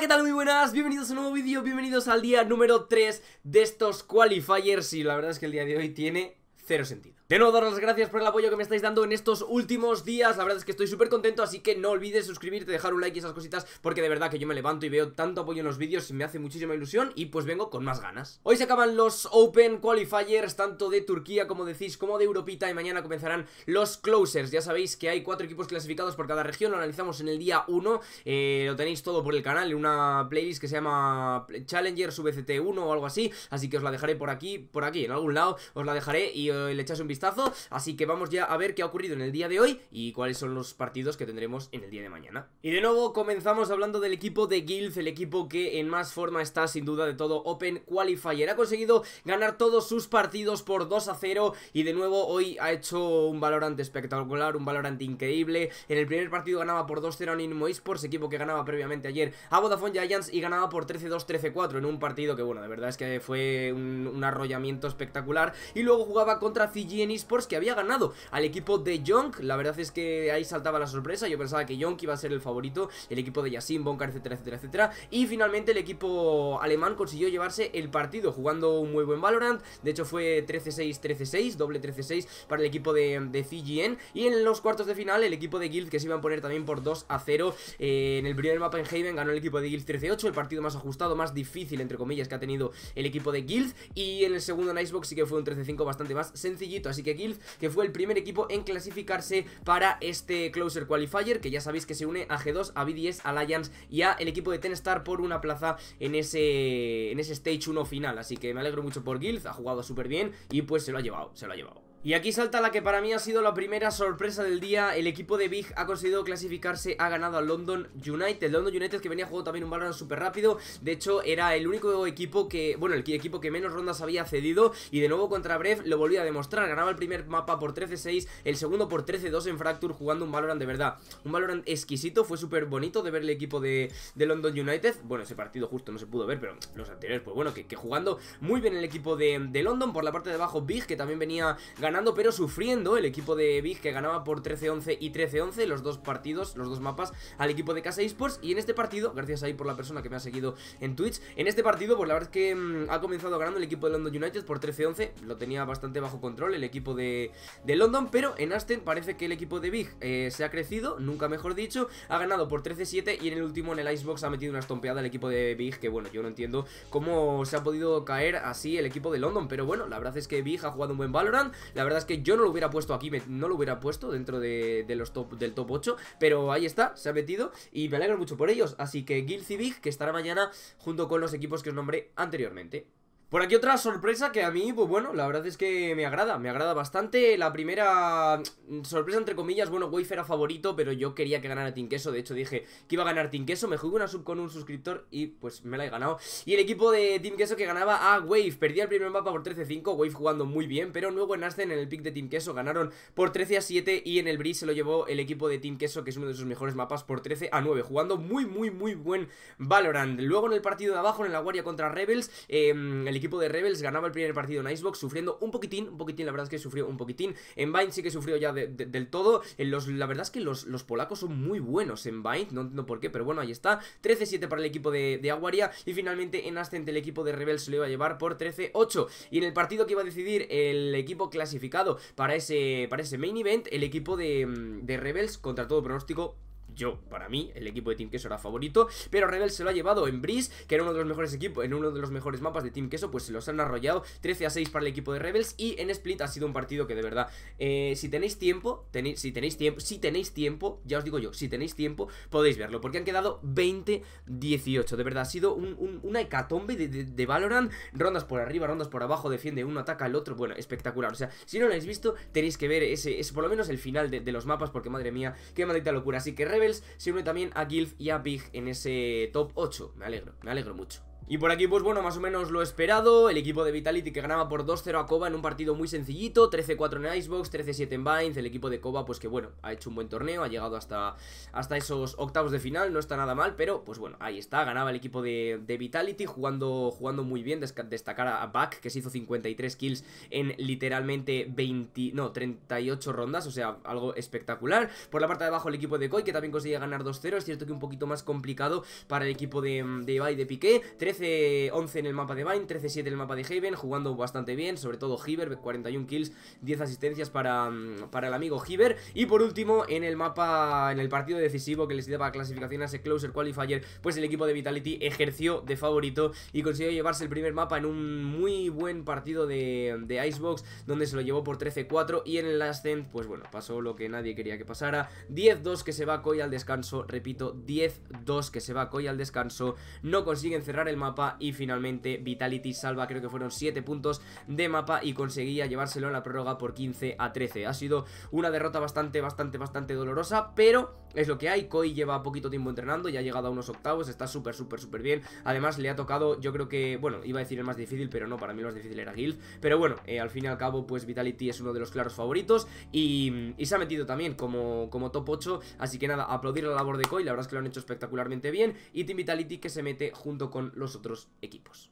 ¿qué tal? Muy buenas, bienvenidos a un nuevo vídeo, bienvenidos al día número 3 de estos qualifiers y la verdad es que el día de hoy tiene cero sentido. De daros las gracias por el apoyo que me estáis dando en estos últimos días La verdad es que estoy súper contento así que no olvides suscribirte, dejar un like y esas cositas Porque de verdad que yo me levanto y veo tanto apoyo en los vídeos y me hace muchísima ilusión Y pues vengo con más ganas Hoy se acaban los Open Qualifiers tanto de Turquía como decís como de Europita Y mañana comenzarán los Closers Ya sabéis que hay cuatro equipos clasificados por cada región Lo analizamos en el día 1 eh, Lo tenéis todo por el canal en una playlist que se llama Challengers VCT1 o algo así Así que os la dejaré por aquí, por aquí, en algún lado Os la dejaré y eh, le echáis un vistazo Así que vamos ya a ver qué ha ocurrido en el día de hoy y cuáles son los partidos que tendremos en el día de mañana. Y de nuevo comenzamos hablando del equipo de Guild, el equipo que en más forma está sin duda de todo Open Qualifier. Ha conseguido ganar todos sus partidos por 2 a 0 y de nuevo hoy ha hecho un valorante espectacular, un valorante increíble. En el primer partido ganaba por 2-0 a Esports, equipo que ganaba previamente ayer a Vodafone Giants y ganaba por 13-2, 13-4 en un partido que bueno, de verdad es que fue un, arrollamiento espectacular. Y luego jugaba contra CGN eSports que había ganado al equipo de Jonk, La verdad es que ahí saltaba la sorpresa. Yo pensaba que Jonk iba a ser el favorito, el equipo de Yasin, Bonkar, etcétera, etcétera, etcétera. Y finalmente el equipo alemán consiguió llevarse el partido jugando un muy buen Valorant. De hecho, fue 13-6, 13-6, doble 13-6 para el equipo de, de CGN. Y en los cuartos de final, el equipo de Guild que se iban a poner también por 2 a 0 eh, en el primer mapa en Haven ganó el equipo de Guild 13-8, el partido más ajustado, más difícil entre comillas que ha tenido el equipo de Guild y en el segundo en Icebox sí que fue un 13-5 bastante más sencillito, Así que Guild, que fue el primer equipo en clasificarse para este Closer Qualifier, que ya sabéis que se une a G2, a BDS, Lions y a el equipo de Tenstar por una plaza en ese, en ese Stage 1 final. Así que me alegro mucho por Guild, ha jugado súper bien y pues se lo ha llevado, se lo ha llevado. Y aquí salta la que para mí ha sido la primera sorpresa del día El equipo de Big ha conseguido clasificarse, ha ganado a London United London United que venía jugando también un Valorant súper rápido De hecho era el único equipo que, bueno, el equipo que menos rondas había cedido Y de nuevo contra Brev lo volvía a demostrar Ganaba el primer mapa por 13-6, el segundo por 13-2 en Fracture Jugando un Valorant de verdad, un Valorant exquisito Fue súper bonito de ver el equipo de, London United Bueno, ese partido justo no se pudo ver, pero los anteriores Pues bueno, que, jugando muy bien el equipo de, de London Por la parte de abajo Big que también venía ganando ganando pero sufriendo el equipo de Big que ganaba por 13-11 y 13-11 los dos partidos, los dos mapas al equipo de Casa Esports y en este partido, gracias ahí por la persona que me ha seguido en Twitch, en este partido pues la verdad es que mm, ha comenzado ganando el equipo de London United por 13-11, lo tenía bastante bajo control el equipo de, London pero en Aston parece que el equipo de Big eh, se ha crecido, nunca mejor dicho, ha ganado por 13-7 y en el último en el Icebox ha metido una estompeada el equipo de Big que bueno, yo no entiendo cómo se ha podido caer así el equipo de London pero bueno, la verdad es que Big ha jugado un buen Valorant, la verdad es que yo no lo hubiera puesto aquí, no lo hubiera puesto dentro de, los top, del top 8, pero ahí está, se ha metido y me alegro mucho por ellos. Así que Gil Civic, que estará mañana junto con los equipos que os nombré anteriormente. Por aquí otra sorpresa que a mí, pues bueno, la verdad es que me agrada, me agrada bastante. La primera mm, sorpresa, entre comillas, bueno, Wave era favorito, pero yo quería que ganara Team Queso, De hecho, dije que iba a ganar Team Queso, Me jugué una sub con un suscriptor y pues me la he ganado. Y el equipo de Team Queso que ganaba a ah, Wave. Perdía el primer mapa por 13-5, Wave jugando muy bien, pero luego en Ascen, en el pick de Team Queso, ganaron por 13-7 y en el Breeze se lo llevó el equipo de Team Queso, que es uno de sus mejores mapas, por 13-9, jugando muy, muy, muy buen Valorant. Luego en el partido de abajo, en la guardia contra Rebels, em, el equipo equipo de Rebels ganaba el primer partido en Icebox sufriendo un poquitín, un poquitín, la verdad es que sufrió un poquitín. En Bind sí que sufrió ya del todo. En los, la verdad es que los, polacos son muy buenos en Bind, no entiendo por qué, pero bueno, ahí está. 13-7 para el equipo de, Aguaria y finalmente en Ascent el equipo de Rebels se lo iba a llevar por 13-8. Y en el partido que iba a decidir el equipo clasificado para ese, para ese main event, el equipo de, de Rebels, contra todo pronóstico, yo, para mí, el equipo de Team Queso era favorito, pero Rebels se lo ha llevado en Breeze, que era uno de los mejores equipos, en uno de los mejores mapas de Team Queso, pues se los han arrollado 13 a 6 para el equipo de Rebels y en Split ha sido un partido que de verdad, eh, si tenéis tiempo, tenéis, si tenéis tiempo, si tenéis tiempo, ya os digo yo, si tenéis tiempo, podéis verlo, porque han quedado 20-18, de verdad, ha sido un, una hecatombe de, Valorant, rondas por arriba, rondas por abajo, defiende uno, ataca el otro, bueno, espectacular, o sea, si no lo habéis visto, tenéis que ver ese, por lo menos el final de, de los mapas, porque madre mía, qué maldita locura, así que Rebels Sirve también a Guild y a Big en ese top 8. Me alegro, me alegro mucho. Y por aquí, pues bueno, más o menos lo esperado. El equipo de Vitality que ganaba por 2-0 a Koba en un partido muy sencillito. 13-4 en Icebox, 13-7 en Vines. El equipo de Koba, pues que bueno, ha hecho un buen torneo. Ha llegado hasta, hasta esos octavos de final. No está nada mal, pero pues bueno, ahí está. Ganaba el equipo de, Vitality jugando, jugando muy bien. Destacar a Back, que se hizo 53 kills en literalmente 20, no, 38 rondas. O sea, algo espectacular. Por la parte de abajo, el equipo de Koi, que también consigue ganar 2-0. Es cierto que un poquito más complicado para el equipo de, de y de Piqué. 13-11 en el mapa de Vine, 13-7 en el mapa de Haven, jugando bastante bien, sobre todo Heaver, 41 kills, 10 asistencias para, mm, para el amigo Heaver Y por último, en el mapa, en el partido decisivo que les daba clasificación a ese Closer Qualifier, pues el equipo de Vitality ejerció de favorito y consiguió llevarse el primer mapa en un muy buen partido de, Icebox, donde se lo llevó por 13-4 y en el Ascent, pues bueno, pasó lo que nadie quería que pasara, 10-2 que se va Koi al descanso, repito, 10-2 que se va Koi al descanso, no consiguen cerrar el mapa mapa y finalmente Vitality salva creo que fueron 7 puntos de mapa y conseguía llevárselo en la prórroga por 15 a 13. Ha sido una derrota bastante, bastante, bastante dolorosa, pero es lo que hay. Koi lleva poquito tiempo entrenando, ya ha llegado a unos octavos, está súper, súper, súper bien. Además le ha tocado, yo creo que, bueno, iba a decir el más difícil, pero no, para mí lo más difícil era Guild. Pero bueno, eh, al fin y al cabo, pues Vitality es uno de los claros favoritos y, se ha metido también como, como top 8, así que nada, aplaudir la labor de Koi, la verdad es que lo han hecho espectacularmente bien y Team Vitality que se mete junto con los otros equipos.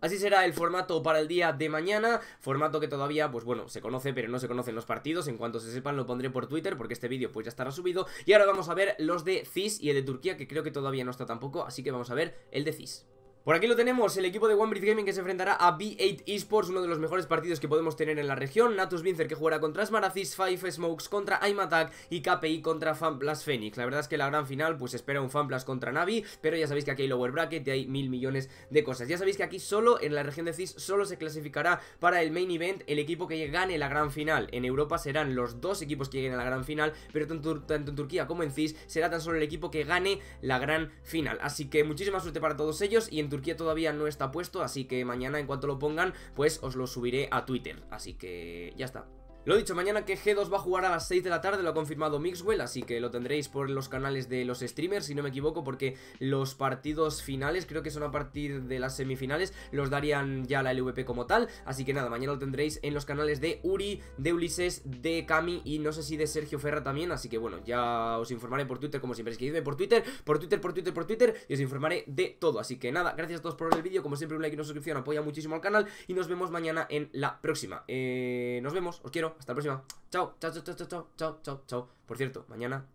Así será el formato para el día de mañana, formato que todavía, pues bueno, se conoce pero no se conocen los partidos, en cuanto se sepan lo pondré por Twitter porque este vídeo pues ya estará subido y ahora vamos a ver los de CIS y el de Turquía que creo que todavía no está tampoco, así que vamos a ver el de CIS. Por aquí lo tenemos, el equipo de Bridge Gaming que se enfrentará a B8 Esports, uno de los mejores partidos que podemos tener en la región. Natus Vincer que jugará contra Smaracis Five Smokes contra Aim Attack y KPI contra Fanplas Phoenix. La verdad es que la gran final pues espera un Fanplas contra Navi, pero ya sabéis que aquí hay lower bracket y hay mil millones de cosas. Ya sabéis que aquí solo, en la región de CIS, solo se clasificará para el main event el equipo que gane la gran final. En Europa serán los dos equipos que lleguen a la gran final, pero tanto, tanto en Turquía como en CIS será tan solo el equipo que gane la gran final. Así que muchísima suerte para todos ellos y en Turquía todavía no está puesto, así que mañana en cuanto lo pongan, pues os lo subiré a Twitter. Así que ya está. Lo dicho, mañana que G2 va a jugar a las 6 de la tarde, lo ha confirmado Mixwell, así que lo tendréis por los canales de los streamers, si no me equivoco, porque los partidos finales, creo que son a partir de las semifinales, los darían ya la LVP como tal, así que nada, mañana lo tendréis en los canales de Uri, de Ulises, de Cami y no sé si de Sergio Ferra también, así que bueno, ya os informaré por Twitter, como siempre, escribidme por Twitter, por Twitter, por Twitter, por Twitter, y os informaré de todo, así que nada, gracias a todos por ver el vídeo, como siempre un like y una suscripción apoya muchísimo al canal, y nos vemos mañana en la próxima, eh, nos vemos, os quiero. Hasta la próxima. Chao, chao, chao, chao, chao, chao, chao. Por cierto, mañana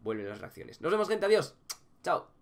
vuelven las reacciones. Nos vemos, gente. Adiós. Chao.